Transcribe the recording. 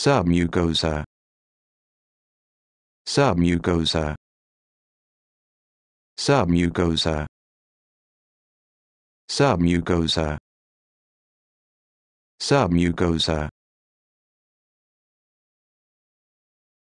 submucosa submucosa submucosa submucosa submucosa